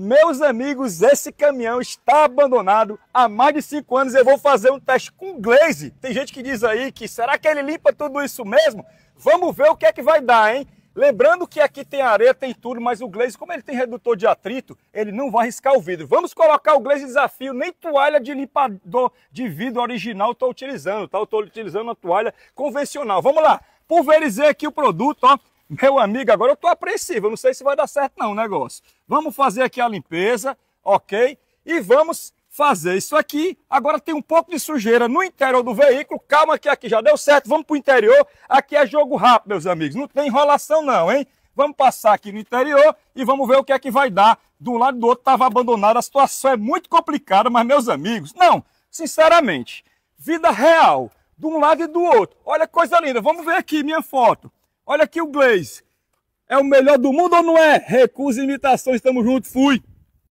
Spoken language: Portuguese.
Meus amigos, esse caminhão está abandonado há mais de 5 anos. Eu vou fazer um teste com Glaze. Tem gente que diz aí que será que ele limpa tudo isso mesmo? Vamos ver o que é que vai dar, hein? Lembrando que aqui tem areia, tem tudo, mas o Glaze, como ele tem redutor de atrito, ele não vai riscar o vidro. Vamos colocar o Glaze desafio, nem toalha de limpador de vidro original estou utilizando, tá? Eu estou utilizando uma toalha convencional. Vamos lá, pulverizei aqui o produto, ó. Meu amigo, agora eu estou apreensivo, eu não sei se vai dar certo não o negócio. Vamos fazer aqui a limpeza, ok? E vamos fazer isso aqui. Agora tem um pouco de sujeira no interior do veículo. Calma que aqui já deu certo, vamos para o interior. Aqui é jogo rápido, meus amigos. Não tem enrolação não, hein? Vamos passar aqui no interior e vamos ver o que é que vai dar. Do lado do outro estava abandonado, a situação é muito complicada, mas meus amigos, não, sinceramente, vida real, de um lado e do outro. Olha que coisa linda, vamos ver aqui minha foto. Olha aqui o Glaze. É o melhor do mundo ou não é? Recusa imitações, tamo junto, fui!